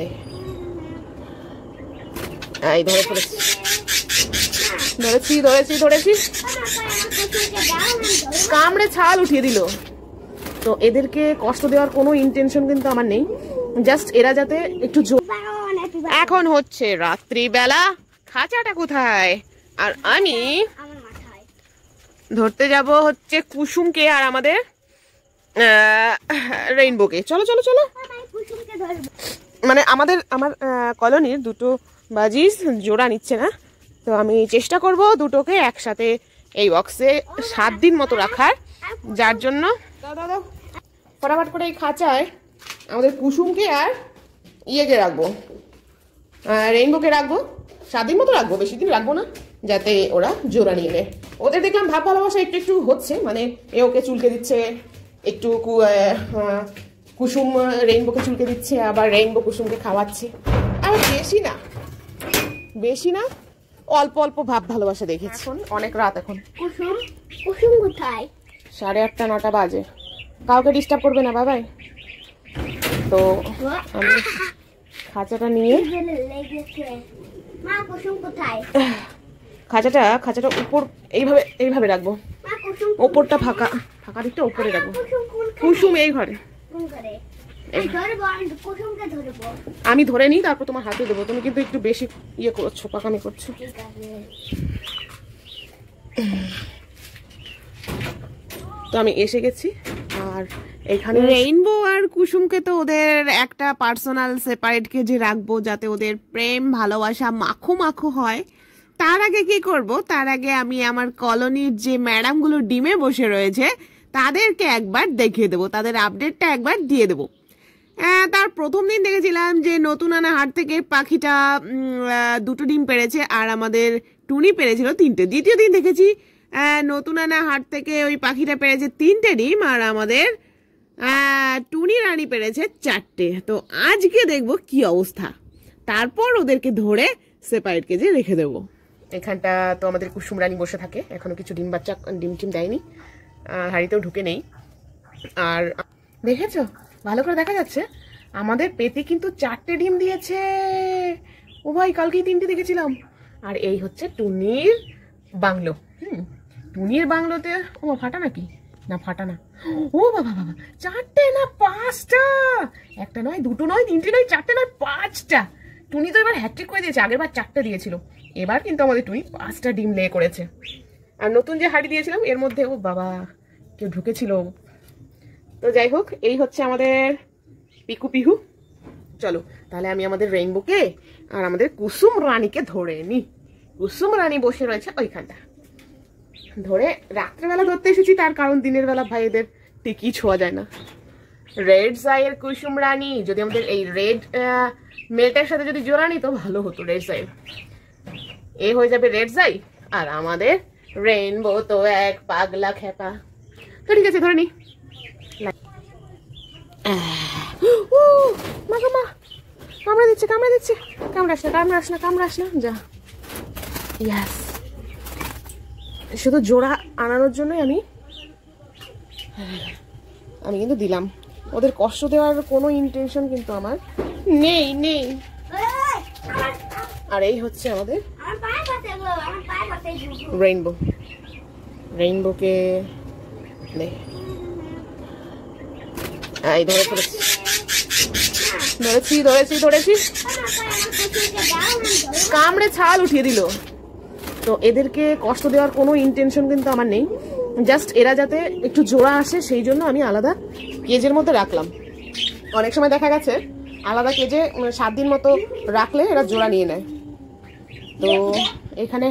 নে এই ধরে পড়েছি ধরেছি ধরেছি ধরেছি কামড়ে ছাল উঠিয়ে দিল তো এদেরকে কষ্ট দেওয়ার কোনো ইন্টেনশন কিন্তু আমার নেই জাস্ট এরা যাতে একটু এখন হচ্ছে রাত্রিবেলা খাঁচাটা কোথায় আর আমি ধরতে যাব হচ্ছে কুসুমকে আর আমাদের রেইনবোকে চলো চলো চলো মানে আমাদের আমার কলোনির দুটো বাজিস জোড়া নিচ্ছে না তো আমি চেষ্টা করব দুটোকে একসাথে এই বক্সে সাত দিন মতো রাখার যার জন্য দাদা ফটাফট করে এই খাঁচায় আমাদের কুসুমকে আর ইয়েকে রাখবো রেইনবোকে রাখবো সাত দিন মতো রাখবো বেশি দিন রাখবো না যাতে ওরা জোড়া নিয়ে নেয় ওদের দেখলাম ভাব ভালোবাসা একটু একটু হচ্ছে মানে এ ওকে চুলকে দিচ্ছে একটু কুসুম রেইনবোকে চুলকে দিচ্ছে আবার রেইনবো কুসুমকে খাওয়াচ্ছে আর বেশি না বেশি না অল্প অল্প ভাব ভালোবাসা দেখেছি এখন অনেক রাত এখন কুসুম কুসুম কোথায় সাড়ে আটটা নটা বাজে কাউকে ডিস্টার্ব করবে না বাবাই তো আমি খাঁচাটা নিয়ে খাঁচাটা খাঁচাটা উপর এইভাবে এইভাবে রাখবো ওপরটা ফাঁকা ফাঁকা দিকটা ওপরে রাখবো কুসুম এই ঘরে আমি ধরে নিই তারপর তোমার হাতে দেবো তুমি কিন্তু একটু বেশি ইয়ে করছো পাকামি করছো তো আমি এসে গেছি আর এখানে রেইনবো আর কুসুমকে তো ওদের একটা পার্সোনাল সেপারেট কেজি রাখবো যাতে ওদের প্রেম ভালোবাসা মাখো মাখো হয় তার আগে কি করব তার আগে আমি আমার কলোনির যে ম্যাডামগুলো ডিমে বসে রয়েছে তাদেরকে একবার দেখিয়ে দেবো তাদের আপডেটটা একবার দিয়ে দেবো তার প্রথম দিন দেখেছিলাম যে নতুন আনা হাট থেকে পাখিটা দুটো ডিম পেরেছে আর আমাদের টুনি পেরেছিল তিনটে দ্বিতীয় দিন দেখেছি নতুন আনা হাট থেকে ওই পাখিটা পেরেছে তিনটে ডিম আর আমাদের টুনি রানি পেরেছে চারটে তো আজকে দেখব কি অবস্থা তারপর ওদেরকে ধরে সেপারেট কেজে রেখে দেবো এখানটা তো আমাদের কুসুম রানী বসে থাকে এখনো কিছু ডিম বাচ্চা ডিম টিম দেয়নি হাড়িতেও ঢুকে নেই আর দেখেছো ভালো করে দেখা যাচ্ছে আমাদের পেতে কিন্তু চারটে ডিম দিয়েছে ও ভাই কালকেই তিনটে দেখেছিলাম আর এই হচ্ছে টুনির বাংলো হুম টুনির বাংলোতে ও ফাটা নাকি না ফাটা না ও বাবা বাবা চারটে না পাঁচটা একটা নয় দুটো নয় তিনটে নয় চারটে নয় পাঁচটা টুনি তো এবার হ্যাট্রিক করে দিয়েছে আগের বার চারটে দিয়েছিল এবার কিন্তু আমাদের টুনি পাঁচটা ডিম লে করেছে আর নতুন যে হাড়ি দিয়েছিলাম এর মধ্যে ও বাবা কেউ ঢুকেছিল তো যাই হোক এই হচ্ছে আমাদের পিকু পিহু চলো তাহলে আমি আমাদের রেইনবোকে আর আমাদের কুসুম রানীকে ধরে নি কুসুম রানী বসে রয়েছে ওইখানটা ধরে রাত্রেবেলা ধরতে এসেছি তার কারণ দিনের বেলা ভাইদের টিকি ছোঁয়া যায় না রেড জায়ের কুসুম রানী যদি আমাদের এই রেড মেলটার সাথে যদি জোড়া নিত ভালো হতো রেড জায়ের এ হয়ে যাবে রেড জাই আর আমাদের রেইনবো তো এক পাগলা খেপা তো ঠিক আছে ধরে নি মা মা কামড়া দিচ্ছে কামড়া দিচ্ছে কামড়া আস না কামড়া আস না কামড়া না যা ইয়াস শুধু জোড়া আনানোর জন্যই আমি আমি কিন্তু দিলাম ওদের কষ্ট দেওয়ার কোনো ইন্টেনশন কিন্তু আমার নেই নেই আর এই হচ্ছে আমাদের রেইনবো রেইনবোকে নে এই ধরে ধরেছি ধরেছি ধরেছি ধরেছি কামড়ে ছাল উঠিয়ে দিল তো এদেরকে কষ্ট দেওয়ার কোনো ইন্টেনশন কিন্তু আমার নেই জাস্ট এরা যাতে একটু জোড়া আসে সেই জন্য আমি আলাদা কেজের মধ্যে রাখলাম অনেক সময় দেখা গেছে আলাদা কেজে সাত দিন মতো রাখলে এরা জোড়া নিয়ে নেয় তো এখানে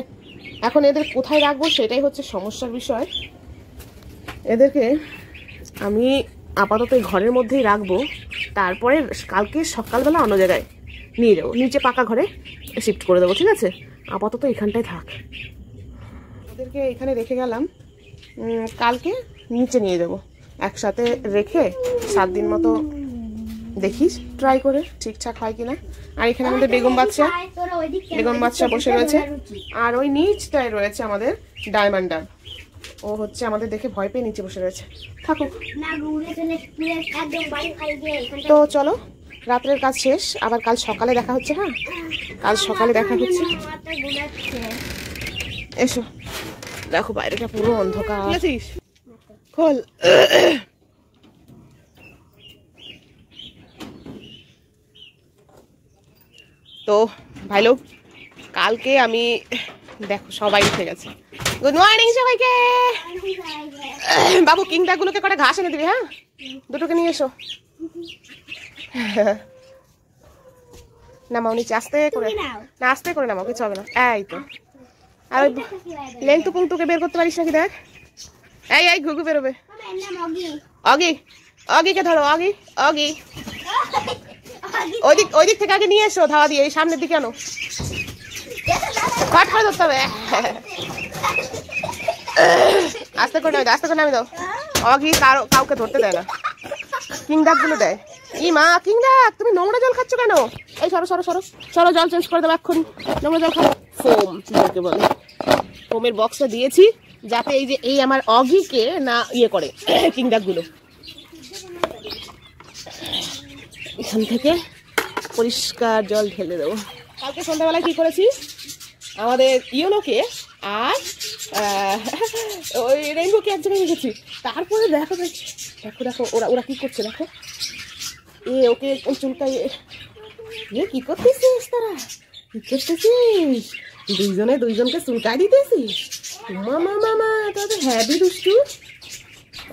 এখন এদের কোথায় রাখবো সেটাই হচ্ছে সমস্যার বিষয় এদেরকে আমি আপাতত এই ঘরের মধ্যেই রাখবো তারপরে কালকে সকালবেলা অন্য জায়গায় নিয়ে যাবো নিচে পাকা ঘরে শিফট করে দেবো ঠিক আছে আপাতত এখানটায় থাক ওদেরকে এখানে রেখে গেলাম কালকে নিচে নিয়ে যাবো একসাথে রেখে সাত দিন মতো দেখিস ট্রাই করে ঠিকঠাক হয় কিনা আর এখানে আমাদের বেগম বাচ্চা বেগম বাচ্চা বসে রয়েছে আর ওই নিচটায় রয়েছে আমাদের ডায়মন্ডার ও হচ্ছে আমাদের দেখে ভয় পেয়ে নিচে বসে রয়েছে থাকুক তো চলো রাত্রের কাজ শেষ আবার কাল সকালে দেখা হচ্ছে হ্যাঁ কাল সকালে দেখা হচ্ছে এসো দেখো বাইরেটা পুরো অন্ধকার খোল তো ভাইলো কালকে আমি দেখো সবাই উঠে গেছে গুড মর্নিং সবাইকে বাবু কিংটাগুলোকে কটা ঘাস এনে দিবি হ্যাঁ দুটোকে নিয়ে এসো নামাও নিচে আস্তে করে না আস্তে করে নামাও কিছু হবে না এই তো আর ওই লেংটু পুংটুকে বের করতে পারিস নাকি দেখ এই এই ঘুঘু বেরোবে অগি অগিকে ধরো অগি অগি ওইদিক ওইদিক থেকে আগে নিয়ে এসো ধাওয়া দিয়ে এই সামনের দিকে আনো কাঠ করে ধরতে হবে আস্তে করে নামে দাও আস্তে করে নামে দাও অঘি কারো কাউকে ধরতে দেয় না কিং ডাকগুলো দেয় ই মা কিং ডাক তুমি নোংরা জল খাচ্ছ কেন এই সরো সরো সরো সরো জল চেঞ্জ করে দেবো এখন নোংরা জল খাবো ফোম জলকে বলে ফোমের বক্সটা দিয়েছি যাতে এই যে এই আমার অঘিকে না ইয়ে করে কিং এখান থেকে পরিষ্কার জল ঢেলে দেবো কালকে সন্ধ্যাবেলায় কী করেছি আমাদের ইয়োলোকে আর ওই রেইনবোকে এক জায়গায় গেছি তারপরে দেখো দেখো দেখো ওরা ওরা কী করছে দেখো এ ওকে ওই চুলটাই এ কী করতেছিস তারা কী করতেছিস দুইজনে দুইজনকে চুলকাই দিতেছিস মামা মামা তাদের হ্যাবি দুষ্টু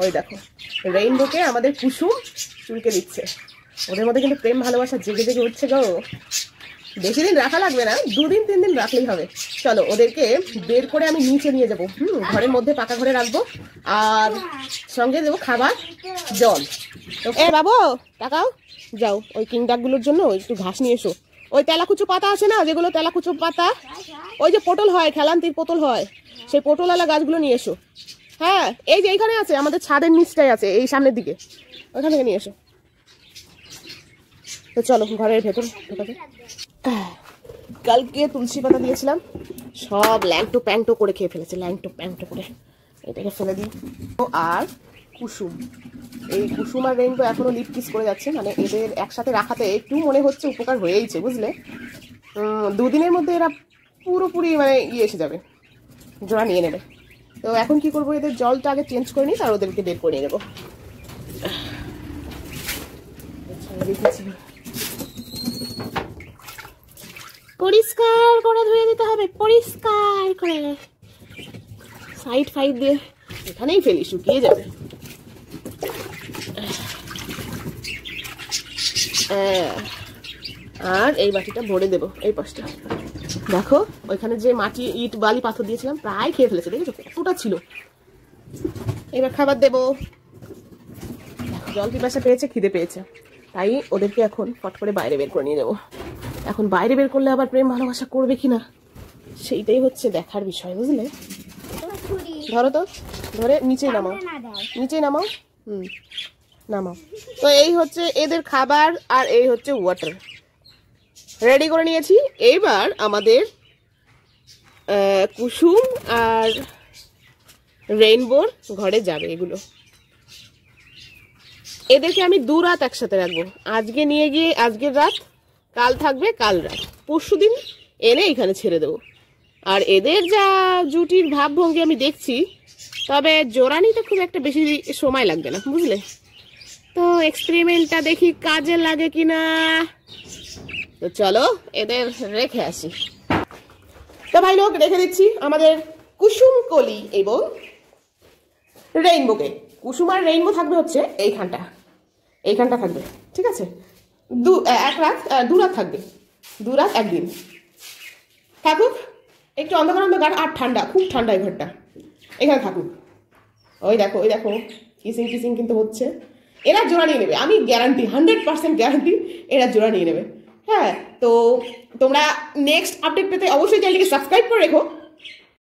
ওই দেখো রেইনবোকে আমাদের কুসুম চুলকে দিচ্ছে ওদের মধ্যে কিন্তু প্রেম ভালোবাসা জেগে জেগে উঠছে গো বেশি দিন রাখা লাগবে না দুদিন তিন দিন রাখলেই হবে চলো ওদেরকে বের করে আমি নিচে নিয়ে যাবো হুম ঘরের মধ্যে পাকা ঘরে রাখবো আর সঙ্গে দেবো খাবার জল তো এ বাবু টাকাও যাও ওই কিংডাকগুলোর জন্য ওই একটু ঘাস নিয়ে এসো ওই তেলাকুচু পাতা আছে না যেগুলো তেলাকুচু পাতা ওই যে পটল হয় খেলান্তির পটল হয় সেই পটলওয়ালা গাছগুলো নিয়ে এসো হ্যাঁ এই যে এইখানে আছে আমাদের ছাদের নিচটাই আছে এই সামনের দিকে ওইখান থেকে নিয়ে এসো তো চলো ঘরের ভেতর আছে কালকে তুলসী পাতা দিয়েছিলাম সব ল্যাংটো প্যাংটো করে খেয়ে ফেলেছে ল্যাংটো প্যাংটো করে এটাকে ফেলে দিই আর কুসুম এই কুসুম আর রেইনবো এখনও লিপ কিস করে যাচ্ছে মানে এদের একসাথে রাখাতে একটু মনে হচ্ছে উপকার হয়েইছে বুঝলে দুদিনের মধ্যে এরা পুরোপুরি মানে ইয়ে এসে যাবে জোড়া নিয়ে নেবে তো এখন কি করবো এদের জলটা আগে চেঞ্জ করে নিই আর ওদেরকে বের করে নেবো দেখেছি পরিষ্কার করে ধুয়ে দিতে হবে পরিষ্কার করে সাইড ফাইড দিয়ে এখানেই ফেলি শুকিয়ে যাবে আর এই বাটিটা ভরে দেব এই পাশটা দেখো ওইখানে যে মাটি ইট বালি পাথর দিয়েছিলাম প্রায় খেয়ে ফেলেছে দেখেছো কতটা ছিল এবার খাবার দেব জল পিপাসা পেয়েছে খিদে পেয়েছে তাই ওদেরকে এখন ফট করে বাইরে বের করে নিয়ে যাবো এখন বাইরে বের করলে আবার প্রেম ভালোবাসা করবে কিনা সেইটাই হচ্ছে দেখার বিষয় বুঝলে ধরো তো ধরে নিচে নামাও নিচে নামাও হুম নামাও তো এই হচ্ছে এদের খাবার আর এই হচ্ছে ওয়াটার রেডি করে নিয়েছি এইবার আমাদের কুসুম আর রেইনবোর ঘরে যাবে এগুলো এদেরকে আমি দু রাত একসাথে রাখবো আজকে নিয়ে গিয়ে আজকের রাত কাল থাকবে কাল রাত পরশু দিন এনে এখানে ছেড়ে দেবো আর এদের যা জুটির ভাবভঙ্গি আমি দেখছি তবে জোড়া খুব একটা বেশি সময় লাগবে না বুঝলে তো এক্সপেরিমেন্টটা দেখি কাজে লাগে কি না তো চলো এদের রেখে আসি তো ভাই লোক রেখে দিচ্ছি আমাদের কুসুম কলি এবং রেইনবোকে কুসুম আর রেইনবো থাকবে হচ্ছে এইখানটা এইখানটা থাকবে ঠিক আছে দু এক রাত দু রাত থাকবে দু রাত একদিন থাকুক একটু অন্ধকার অন্ধকার আর ঠান্ডা খুব ঠান্ডা এই ঘরটা এখানে থাকুক ওই দেখো ওই দেখো কিসিং কিসিং কিন্তু হচ্ছে এরা জোড়া নিয়ে নেবে আমি গ্যারান্টি হান্ড্রেড পার্সেন্ট গ্যারান্টি এরা জোড়া নিয়ে নেবে হ্যাঁ তো তোমরা নেক্সট আপডেট পেতে অবশ্যই চ্যানেলটিকে সাবস্ক্রাইব করে রেখো